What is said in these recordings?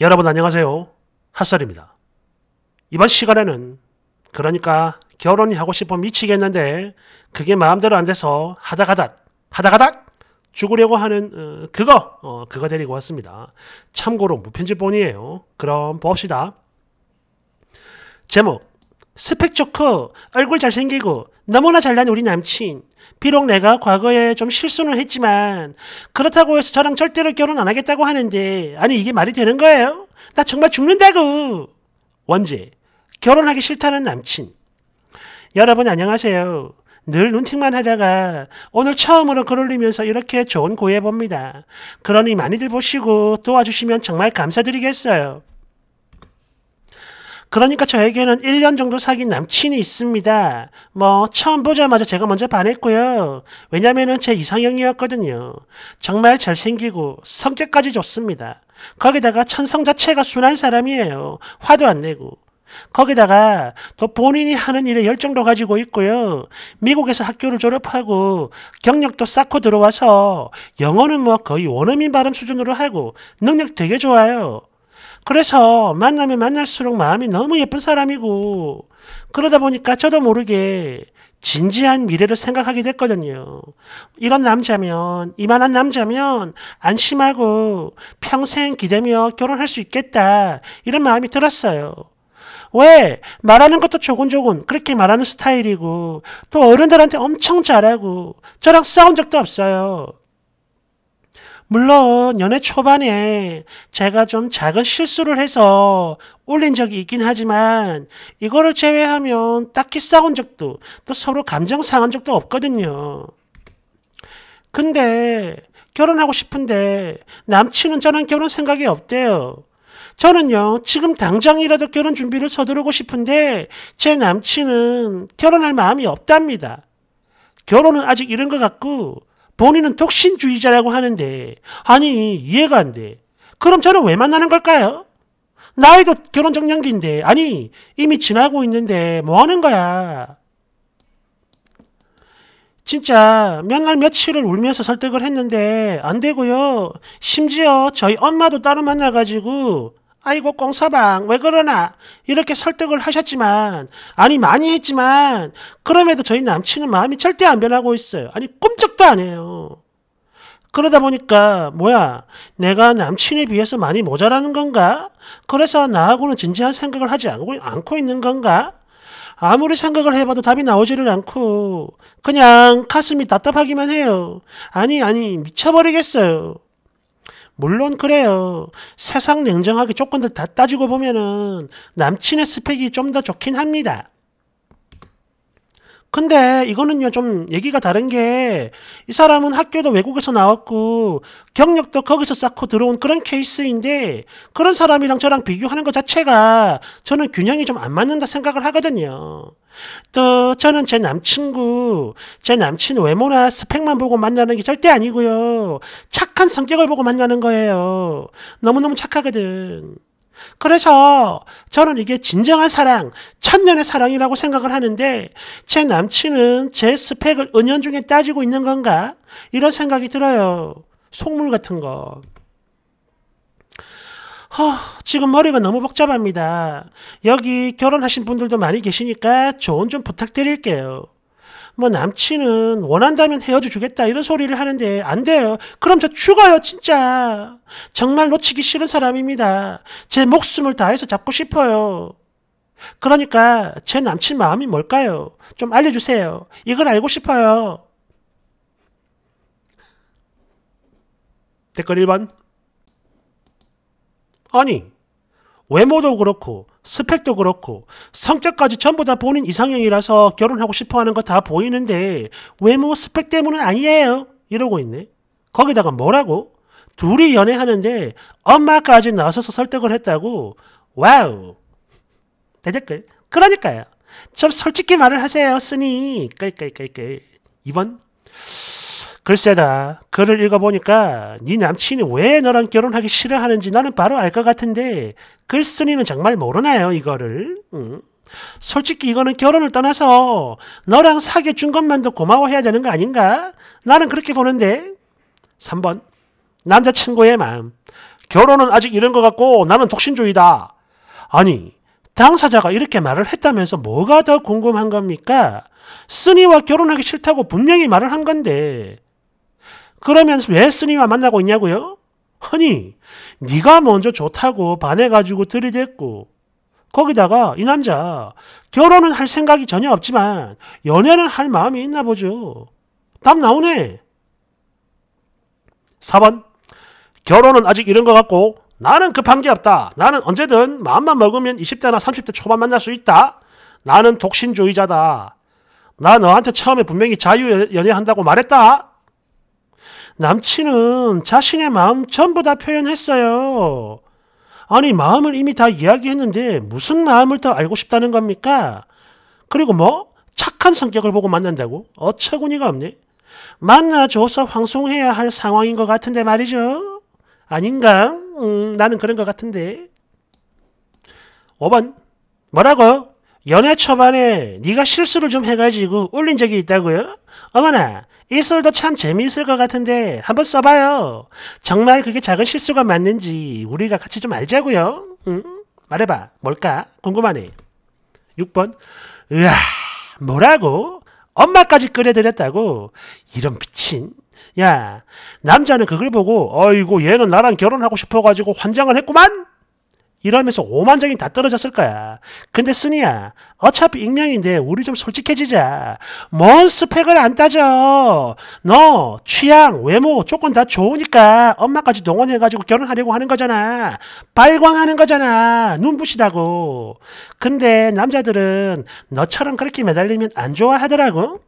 여러분 안녕하세요. 핫설입니다. 이번 시간에는 그러니까 결혼이 하고 싶어 미치겠는데 그게 마음대로 안 돼서 하다가닥 하다가닥 죽으려고 하는 어, 그거 어, 그거 데리고 왔습니다. 참고로 무편집본이에요. 그럼 봅시다. 제목 스펙 좋고 얼굴 잘생기고 너무나 잘난 우리 남친. 비록 내가 과거에 좀 실수는 했지만 그렇다고 해서 저랑 절대로 결혼 안 하겠다고 하는데 아니 이게 말이 되는 거예요? 나 정말 죽는다고. 원제 결혼하기 싫다는 남친. 여러분 안녕하세요. 늘 눈팅만 하다가 오늘 처음으로 글 올리면서 이렇게 좋은 고해 봅니다. 그러니 많이들 보시고 도와주시면 정말 감사드리겠어요. 그러니까 저에게는 1년 정도 사귄 남친이 있습니다. 뭐 처음 보자마자 제가 먼저 반했고요. 왜냐면은 제 이상형이었거든요. 정말 잘생기고 성격까지 좋습니다. 거기다가 천성 자체가 순한 사람이에요. 화도 안 내고. 거기다가 또 본인이 하는 일에 열정도 가지고 있고요. 미국에서 학교를 졸업하고 경력도 쌓고 들어와서 영어는 뭐 거의 원어민 발음 수준으로 하고 능력 되게 좋아요. 그래서 만나면 만날수록 마음이 너무 예쁜 사람이고 그러다 보니까 저도 모르게 진지한 미래를 생각하게 됐거든요. 이런 남자면, 이만한 남자면 안심하고 평생 기대며 결혼할 수 있겠다. 이런 마음이 들었어요. 왜? 말하는 것도 조곤조곤 그렇게 말하는 스타일이고, 또 어른들한테 엄청 잘하고, 저랑 싸운 적도 없어요. 물론 연애 초반에 제가 좀 작은 실수를 해서 올린 적이 있긴 하지만 이거를 제외하면 딱히 싸운 적도 또 서로 감정 상한 적도 없거든요. 근데 결혼하고 싶은데 남친은 저는 결혼 생각이 없대요. 저는요, 지금 당장이라도 결혼 준비를 서두르고 싶은데 제 남친은 결혼할 마음이 없답니다. 결혼은 아직 이른 것 같고 본인은 독신주의자라고 하는데 아니 이해가 안 돼. 그럼 저를왜 만나는 걸까요? 나이도 결혼 정년기인데 아니 이미 지나고 있는데 뭐 하는 거야? 진짜 몇 날 며칠을 울면서 설득을 했는데 안 되고요. 심지어 저희 엄마도 따로 만나가지고 아이고 꽁사방 왜 그러나 이렇게 설득을 하셨지만 아니 많이 했지만 그럼에도 저희 남친은 마음이 절대 안 변하고 있어요. 아니 꿈쩍도안 해요. 그러다 보니까 뭐야 내가 남친에 비해서 많이 모자라는 건가? 그래서 나하고는 진지한 생각을 하지 않고, 않고 있는 건가? 아무리 생각을 해봐도 답이 나오지를 않고 그냥 가슴이 답답하기만 해요. 아니 아니 미쳐버리겠어요. 물론 그래요. 세상 냉정하게 조건들 다 따지고 보면은 남친의 스펙이 좀 더 좋긴 합니다. 근데 이거는요 좀 얘기가 다른 게 이 사람은 학교도 외국에서 나왔고 경력도 거기서 쌓고 들어온 그런 케이스인데 그런 사람이랑 저랑 비교하는 것 자체가 저는 균형이 좀 안 맞는다 생각을 하거든요. 또 저는 제 남친구, 제 남친 외모나 스펙만 보고 만나는 게 절대 아니고요. 착한 성격을 보고 만나는 거예요. 너무너무 착하거든. 그래서 저는 이게 진정한 사랑, 천년의 사랑이라고 생각을 하는데 제 남친은 제 스펙을 은연중에 따지고 있는 건가? 이런 생각이 들어요. 속물 같은 거. 허, 지금 머리가 너무 복잡합니다. 여기 결혼하신 분들도 많이 계시니까 조언 좀 부탁드릴게요. 뭐 남친은 원한다면 헤어져 주겠다 이런 소리를 하는데 안 돼요. 그럼 저 죽어요 진짜. 정말 놓치기 싫은 사람입니다. 제 목숨을 다해서 잡고 싶어요. 그러니까 제 남친 마음이 뭘까요? 좀 알려주세요. 이걸 알고 싶어요. 댓글 1번 아니 외모도 그렇고 스펙도 그렇고 성격까지 전부 다 본인 이상형이라서 결혼하고 싶어하는 거 다 보이는데 외모 스펙 때문은 아니에요 이러고 있네 거기다가 뭐라고 둘이 연애하는데 엄마까지 나서서 설득을 했다고 와우 대댓글 그러니까요 좀 솔직히 말을 하세요 쓰니 끌끌끌끌 이번 글쎄다. 글을 읽어보니까 네 남친이 왜 너랑 결혼하기 싫어하는지 나는 바로 알 것 같은데 글쓴이는 정말 모르나요 이거를? 응. 솔직히 이거는 결혼을 떠나서 너랑 사귀어준 것만도 고마워해야 되는 거 아닌가? 나는 그렇게 보는데. 3번 남자친구의 마음. 결혼은 아직 이런 것 같고 나는 독신주의다. 아니 당사자가 이렇게 말을 했다면서 뭐가 더 궁금한 겁니까? 쓰니와 결혼하기 싫다고 분명히 말을 한 건데 그러면서 왜 스님과 만나고 있냐고요? 아니, 네가 먼저 좋다고 반해가지고 들이댔고 거기다가 이 남자 결혼은 할 생각이 전혀 없지만 연애는 할 마음이 있나 보죠. 답 나오네. 4번 결혼은 아직 이런 것 같고 나는 급한 게 없다. 나는 언제든 마음만 먹으면 20대나 30대 초반 만날 수 있다. 나는 독신주의자다. 나 너한테 처음에 분명히 자유연애한다고 말했다. 남친은 자신의 마음 전부 다 표현했어요. 아니, 마음을 이미 다 이야기했는데 무슨 마음을 더 알고 싶다는 겁니까? 그리고 뭐? 착한 성격을 보고 만난다고? 어처구니가 없네. 만나줘서 황송해야 할 상황인 것 같은데 말이죠. 아닌가? 음, 나는 그런 것 같은데. 5번. 뭐라고? 연애 초반에 네가 실수를 좀 해가지고 울린 적이 있다고요? 어머나 이 썰도 참 재미있을 것 같은데 한번 써봐요. 정말 그게 작은 실수가 맞는지 우리가 같이 좀 알자고요. 응? 말해봐 뭘까? 궁금하네. 6번 으아 뭐라고? 엄마까지 끌어들였다고 이런 미친 야 남자는 그걸 보고 어이고 얘는 나랑 결혼하고 싶어가지고 환장을 했구만 이러면서 오만적인 다 떨어졌을 거야. 근데 스니야, 어차피 익명인데 우리 좀 솔직해지자. 뭔 스펙을 안 따져. 너 취향, 외모 조건 다 좋으니까 엄마까지 동원해가지고 결혼하려고 하는 거잖아. 발광하는 거잖아. 눈부시다고. 근데 남자들은 너처럼 그렇게 매달리면 안 좋아하더라고.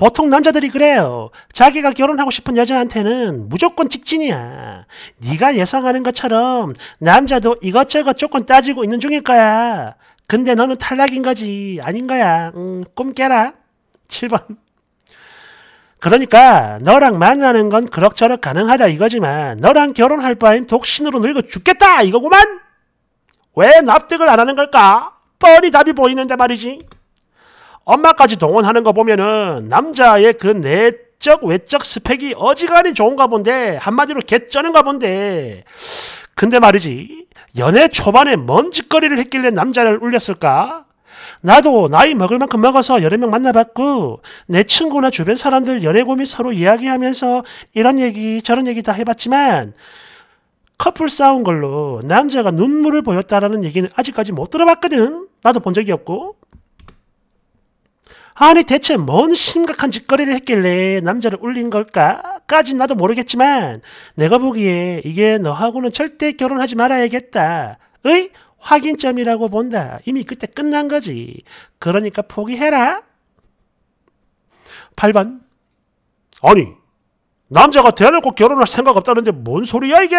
보통 남자들이 그래요. 자기가 결혼하고 싶은 여자한테는 무조건 직진이야. 네가 예상하는 것처럼 남자도 이것저것 조건 따지고 있는 중일 거야. 근데 너는 탈락인 거지. 아닌 거야. 음, 꿈 깨라. 7번. 그러니까 너랑 만나는 건 그럭저럭 가능하다 이거지만 너랑 결혼할 바엔 독신으로 늙어 죽겠다 이거구만. 왜 납득을 안 하는 걸까? 뻔히 답이 보이는데 말이지. 엄마까지 동원하는 거 보면은 남자의 그 내적 외적 스펙이 어지간히 좋은가 본데 한마디로 개쩌는가 본데 근데 말이지 연애 초반에 먼 짓거리를 했길래 남자를 울렸을까? 나도 나이 먹을 만큼 먹어서 여러 명 만나봤고 내 친구나 주변 사람들 연애 고민 서로 이야기하면서 이런 얘기 저런 얘기 다 해봤지만 커플 싸운 걸로 남자가 눈물을 보였다라는 얘기는 아직까지 못 들어봤거든. 나도 본 적이 없고. 아니 대체 뭔 심각한 짓거리를 했길래 남자를 울린 걸까? 까진 나도 모르겠지만 내가 보기에 이게 너하고는 절대 결혼하지 말아야겠다. 의 확인점이라고 본다. 이미 그때 끝난 거지. 그러니까 포기해라. 8번 아니 남자가 대놓고 결혼할 생각 없다는데 뭔 소리야 이게?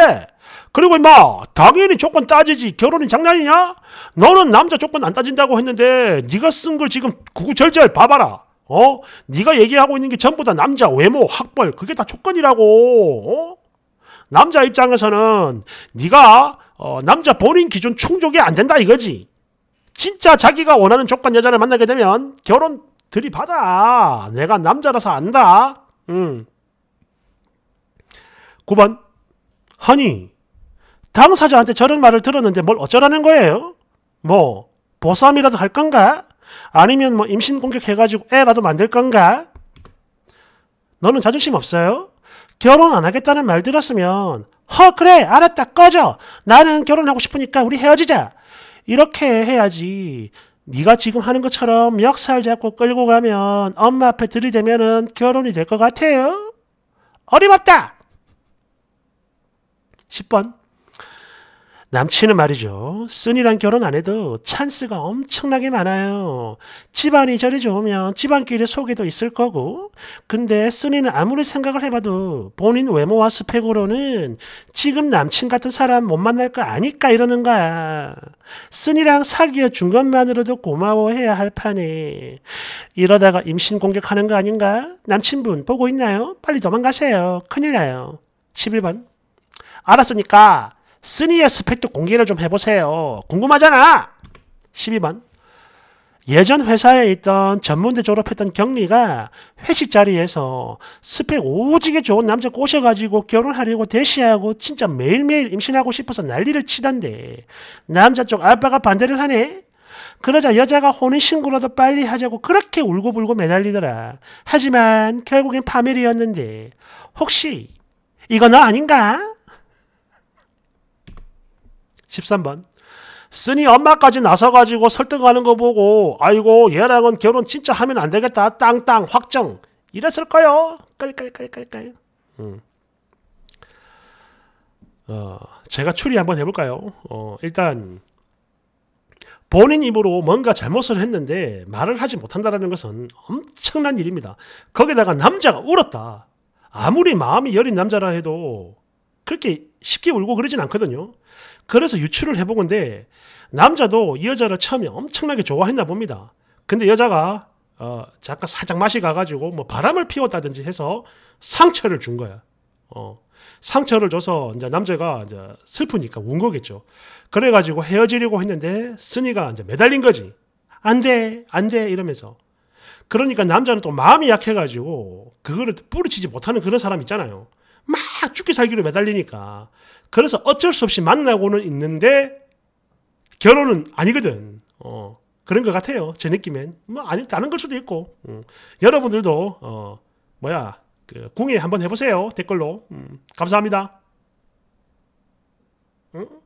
그리고 임마 당연히 조건 따지지 결혼이 장난이냐? 너는 남자 조건 안 따진다고 했는데 네가 쓴 걸 지금 구구절절 봐봐라. 어? 네가 얘기하고 있는 게 전부 다 남자 외모 학벌 그게 다 조건이라고. 어? 남자 입장에서는 네가 어, 남자 본인 기준 충족이 안 된다 이거지. 진짜 자기가 원하는 조건 여자를 만나게 되면 결혼 들이받아. 내가 남자라서 안다. 응. 음. 9번 허니 당사자한테 저런 말을 들었는데 뭘 어쩌라는 거예요? 뭐 보쌈이라도 할 건가? 아니면 뭐 임신 공격해가지고 애라도 만들 건가? 너는 자존심 없어요? 결혼 안 하겠다는 말 들었으면 허 그래 알았다 꺼져 나는 결혼하고 싶으니까 우리 헤어지자 이렇게 해야지 네가 지금 하는 것처럼 역살 잡고 끌고 가면 엄마 앞에 들이대면 결혼이 될 것 같아요? 어림없다! 10번. 남친은 말이죠. 쓴이랑 결혼 안 해도 찬스가 엄청나게 많아요. 집안이 저리 좋으면 집안끼리 소개도 있을 거고. 근데 쓴이는 아무리 생각을 해봐도 본인 외모와 스펙으로는 지금 남친 같은 사람 못 만날 거 아니까 이러는 거야. 쓴이랑 사귀어 준 것만으로도 고마워해야 할 판에. 이러다가 임신 공격하는 거 아닌가? 남친분 보고 있나요? 빨리 도망가세요. 큰일 나요. 11번. 알았으니까 쓰니의 스펙도 공개를 좀 해보세요. 궁금하잖아. 12번. 예전 회사에 있던 전문대 졸업했던 경리가 회식 자리에서 스펙 오지게 좋은 남자 꼬셔가지고 결혼하려고 대시하고 진짜 매일매일 임신하고 싶어서 난리를 치던데 남자 쪽 아빠가 반대를 하네? 그러자 여자가 혼인신고라도 빨리 하자고 그렇게 울고불고 매달리더라. 하지만 결국엔 파멸이었는데 혹시 이거 너 아닌가? 13번. 쓰니 엄마까지 나서가지고 설득하는 거 보고 아이고 얘랑은 결혼 진짜 하면 안 되겠다 땅땅 확정 이랬을 거요 깔깔깔깔깔 음. 어, 제가 추리 한번 해볼까요 어, 일단 본인 입으로 뭔가 잘못을 했는데 말을 하지 못한다는 것은 엄청난 일입니다 거기다가 남자가 울었다 아무리 마음이 여린 남자라 해도 그렇게 쉽게 울고 그러진 않거든요 그래서 유추를 해본 건데 남자도 이 여자를 처음에 엄청나게 좋아했나 봅니다. 근데 여자가 어, 잠깐 살짝 맛이 가가지고 뭐 바람을 피웠다든지 해서 상처를 준 거야. 어, 상처를 줘서 이제 남자가 이제 슬프니까 운 거겠죠. 그래가지고 헤어지려고 했는데 쓰니가 이제 매달린 거지. 안 돼, 안 돼, 이러면서. 그러니까 남자는 또 마음이 약해가지고 그거를 뿌리치지 못하는 그런 사람 있잖아요. 막 죽기 살기로 매달리니까. 그래서 어쩔 수 없이 만나고는 있는데 결혼은 아니거든. 어, 그런 것 같아요. 제 느낌엔. 뭐, 아니, 다른 걸 수도 있고. 음. 여러분들도, 어, 뭐야, 그, 궁예 한번 해보세요. 댓글로. 음, 감사합니다. 음?